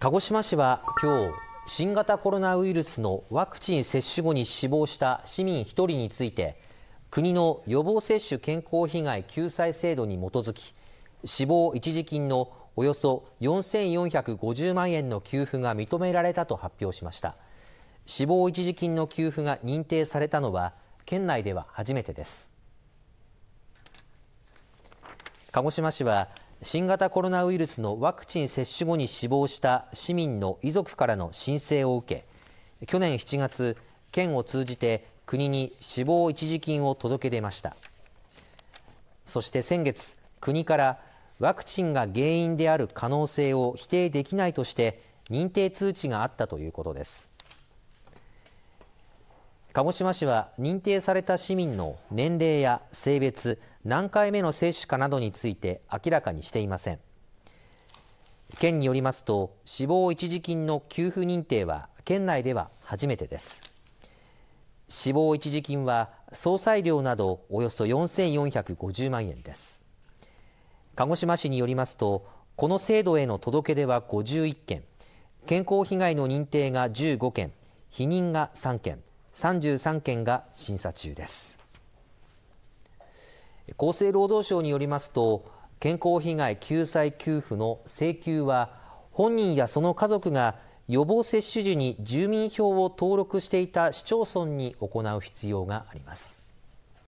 鹿児島市は今日新型コロナウイルスのワクチン接種後に死亡した市民1人について国の予防接種健康被害救済制度に基づき死亡一時金のおよそ4450万円の給付が認められたと発表しました死亡一時金の給付が認定されたのは県内では初めてです鹿児島市は新型コロナウイルスのワクチン接種後に死亡した市民の遺族からの申請を受け去年7月県を通じて国に死亡一時金を届け出ましたそして先月国からワクチンが原因である可能性を否定できないとして認定通知があったということです鹿児島市は認定された市民の年齢や性別何回目の接種かなどについて明らかにしていません県によりますと死亡一時金の給付認定は県内では初めてです死亡一時金は総裁料などおよそ4450万円です鹿児島市によりますとこの制度への届け出は51件健康被害の認定が15件否認が3件33件が審査中です厚生労働省によりますと健康被害救済給付の請求は本人やその家族が予防接種時に住民票を登録していた市町村に行う必要があります